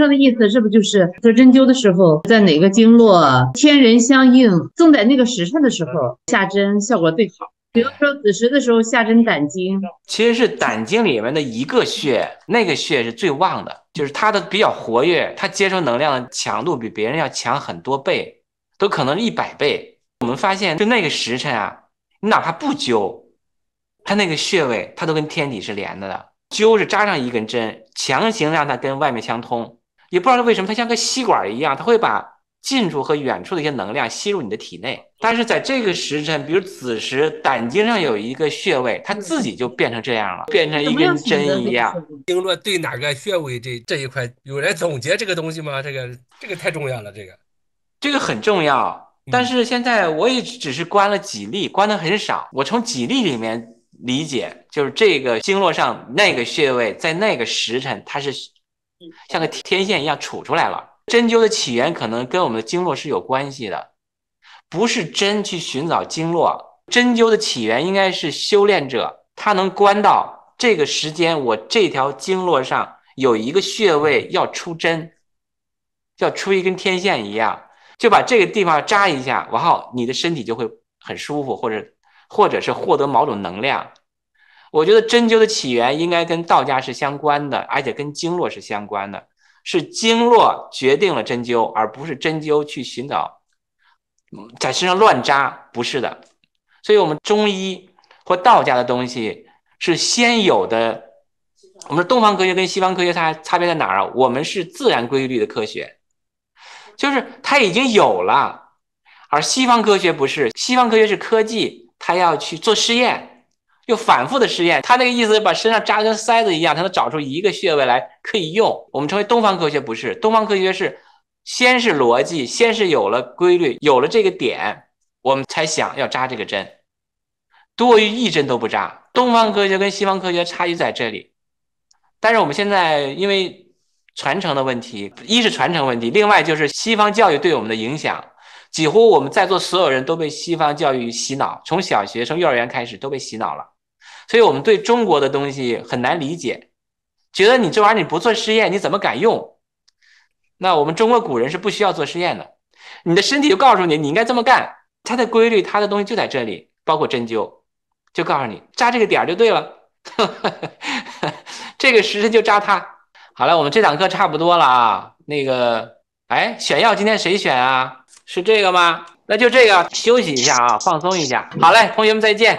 说的意思是不是就是做针灸的时候，在哪个经络天人相应，正在那个时辰的时候下针效果最好？比如说子时的时候下针胆经，其实是胆经里面的一个穴，那个穴是最旺的，就是它的比较活跃，它接收能量的强度比别人要强很多倍，都可能一百倍。我们发现，就那个时辰啊，你哪怕不灸，它那个穴位它都跟天体是连着的，灸是扎上一根针，强行让它跟外面相通。也不知道为什么，它像个吸管一样，它会把近处和远处的一些能量吸入你的体内。但是在这个时辰，比如子时，胆经上有一个穴位，它自己就变成这样了，变成一根针一样。经络对哪个穴位这这一块有人总结这个东西吗？这个这个太重要了，这个这个很重要。但是现在我也只是关了几例，关的很少。我从几例里面理解，就是这个经络上那个穴位在那个时辰它是。像个天线一样杵出来了。针灸的起源可能跟我们的经络是有关系的，不是针去寻找经络。针灸的起源应该是修炼者，他能观到这个时间，我这条经络上有一个穴位要出针，要出一根天线一样，就把这个地方扎一下，然后你的身体就会很舒服，或者或者是获得某种能量。我觉得针灸的起源应该跟道家是相关的，而且跟经络是相关的，是经络决定了针灸，而不是针灸去寻找在身上乱扎，不是的。所以，我们中医或道家的东西是先有的。我们东方科学跟西方科学它差别在哪儿啊？我们是自然规律的科学，就是它已经有了，而西方科学不是，西方科学是科技，它要去做实验。又反复的试验，他那个意思把身上扎跟塞子一样，他能找出一个穴位来可以用。我们称为东方科学不是东方科学是，先是逻辑，先是有了规律，有了这个点，我们才想要扎这个针，多于一针都不扎。东方科学跟西方科学差距在这里，但是我们现在因为传承的问题，一是传承问题，另外就是西方教育对我们的影响。几乎我们在座所有人都被西方教育洗脑，从小学从幼儿园开始都被洗脑了，所以我们对中国的东西很难理解，觉得你这玩意儿你不做实验你怎么敢用？那我们中国古人是不需要做实验的，你的身体就告诉你你应该这么干，它的规律它的东西就在这里，包括针灸就告诉你扎这个点就对了，这个时辰就扎它。好了，我们这堂课差不多了啊，那个哎选药今天谁选啊？是这个吗？那就这个，休息一下啊，放松一下。好嘞，同学们再见。